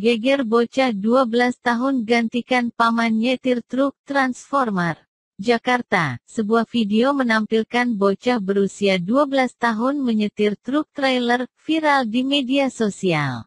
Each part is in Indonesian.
geger bocah 12 tahun gantikan paman nyetir truk Transformer. Jakarta, sebuah video menampilkan bocah berusia 12 tahun menyetir truk trailer, viral di media sosial.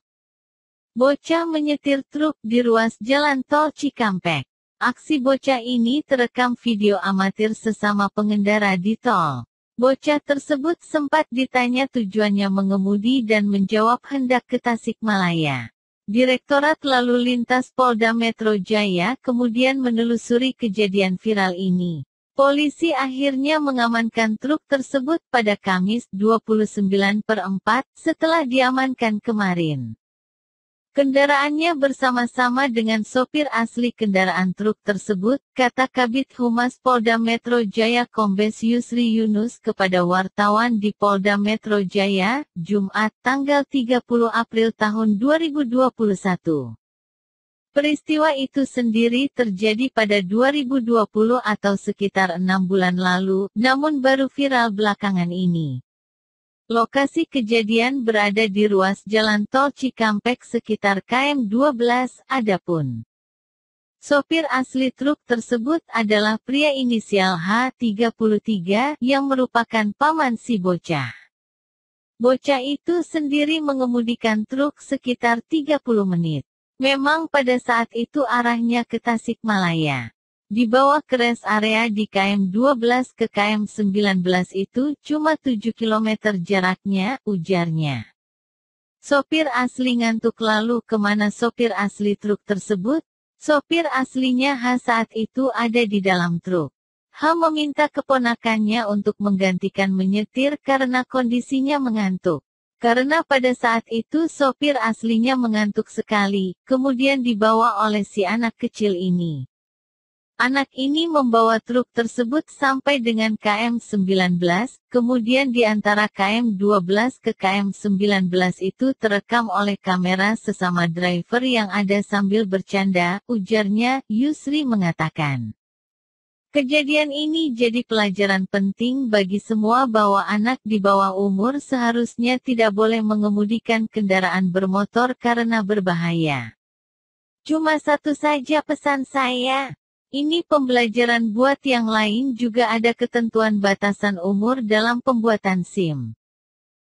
Bocah menyetir truk di ruas jalan tol Cikampek. Aksi bocah ini terekam video amatir sesama pengendara di tol. Bocah tersebut sempat ditanya tujuannya mengemudi dan menjawab hendak ke Tasikmalaya. Direktorat Lalu Lintas Polda Metro Jaya kemudian menelusuri kejadian viral ini. Polisi akhirnya mengamankan truk tersebut pada Kamis 29 per 4 setelah diamankan kemarin. Kendaraannya bersama-sama dengan sopir asli kendaraan truk tersebut, kata Kabit Humas Polda Metro Jaya Kombes Yusri Yunus kepada wartawan di Polda Metro Jaya, Jumat tanggal 30 April tahun 2021. Peristiwa itu sendiri terjadi pada 2020 atau sekitar enam bulan lalu, namun baru viral belakangan ini. Lokasi kejadian berada di ruas jalan tol Cikampek sekitar KM 12, adapun. Sopir asli truk tersebut adalah pria inisial H33 yang merupakan paman si bocah. Bocah itu sendiri mengemudikan truk sekitar 30 menit. Memang pada saat itu arahnya ke Tasikmalaya. Di bawah keres area di KM12 ke KM19 itu cuma 7 km jaraknya, ujarnya. Sopir asli ngantuk lalu kemana sopir asli truk tersebut? Sopir aslinya H saat itu ada di dalam truk. H meminta keponakannya untuk menggantikan menyetir karena kondisinya mengantuk. Karena pada saat itu sopir aslinya mengantuk sekali, kemudian dibawa oleh si anak kecil ini. Anak ini membawa truk tersebut sampai dengan KM19, kemudian di antara KM12 ke KM19 itu terekam oleh kamera sesama driver yang ada sambil bercanda, ujarnya, Yusri mengatakan. Kejadian ini jadi pelajaran penting bagi semua bahwa anak di bawah umur seharusnya tidak boleh mengemudikan kendaraan bermotor karena berbahaya. Cuma satu saja pesan saya. Ini pembelajaran buat yang lain juga ada ketentuan batasan umur dalam pembuatan SIM.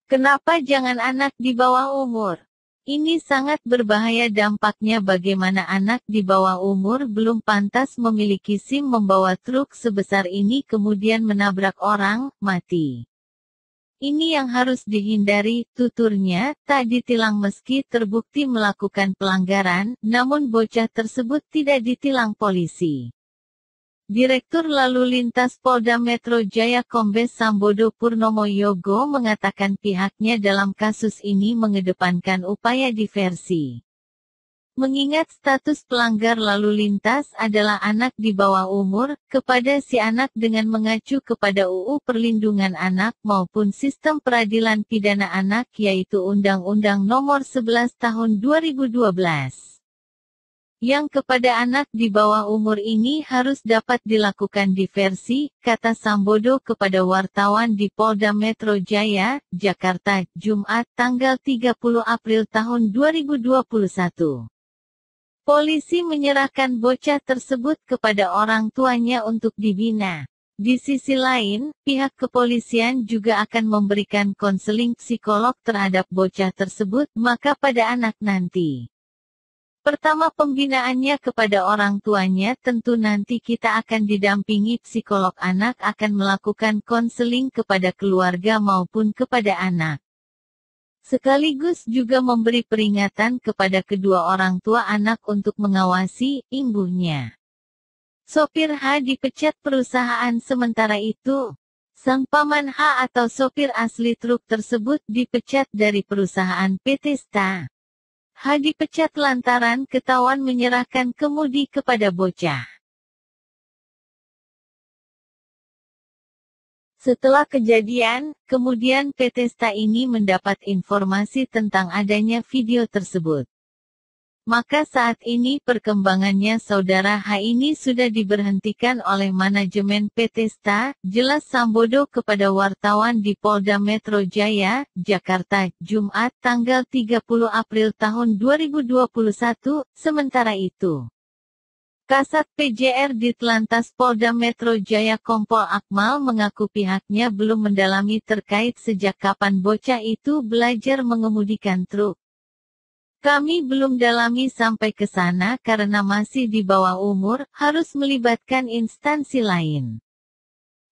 Kenapa jangan anak di bawah umur? Ini sangat berbahaya dampaknya bagaimana anak di bawah umur belum pantas memiliki SIM membawa truk sebesar ini kemudian menabrak orang, mati. Ini yang harus dihindari, tuturnya, tak ditilang meski terbukti melakukan pelanggaran, namun bocah tersebut tidak ditilang polisi. Direktur Lalu Lintas Polda Metro Jaya Kombes Sambodo Purnomo Yogo mengatakan pihaknya dalam kasus ini mengedepankan upaya diversi. Mengingat status pelanggar lalu lintas adalah anak di bawah umur, kepada si anak dengan mengacu kepada UU Perlindungan Anak maupun Sistem Peradilan Pidana Anak yaitu Undang-Undang Nomor 11 Tahun 2012. Yang kepada anak di bawah umur ini harus dapat dilakukan diversi, kata Sambodo kepada wartawan di Polda Metro Jaya, Jakarta, Jumat tanggal 30 April tahun 2021. Polisi menyerahkan bocah tersebut kepada orang tuanya untuk dibina. Di sisi lain, pihak kepolisian juga akan memberikan konseling psikolog terhadap bocah tersebut, maka pada anak nanti. Pertama pembinaannya kepada orang tuanya tentu nanti kita akan didampingi psikolog anak akan melakukan konseling kepada keluarga maupun kepada anak sekaligus juga memberi peringatan kepada kedua orang tua anak untuk mengawasi imbuhnya. Sopir H dipecat perusahaan sementara itu. Sang paman H atau sopir asli truk tersebut dipecat dari perusahaan PT Sta. H dipecat lantaran ketahuan menyerahkan kemudi kepada bocah. Setelah kejadian, kemudian Petesta ini mendapat informasi tentang adanya video tersebut. Maka saat ini perkembangannya saudara H ini sudah diberhentikan oleh manajemen PT Petesta, jelas Sambodo kepada wartawan di Polda Metro Jaya, Jakarta, Jumat tanggal 30 April tahun 2021, sementara itu. Kasat PJR di Telantas Polda Metro Jaya Kompol Akmal mengaku pihaknya belum mendalami terkait sejak kapan bocah itu belajar mengemudikan truk. Kami belum dalami sampai ke sana karena masih di bawah umur, harus melibatkan instansi lain.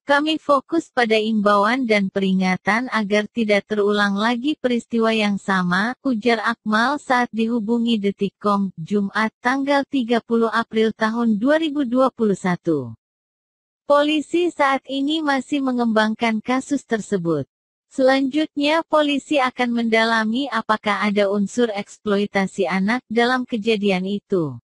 Kami fokus pada imbauan dan peringatan agar tidak terulang lagi peristiwa yang sama, ujar Akmal saat dihubungi Detikom, Jumat tanggal 30 April tahun 2021. Polisi saat ini masih mengembangkan kasus tersebut. Selanjutnya polisi akan mendalami apakah ada unsur eksploitasi anak dalam kejadian itu.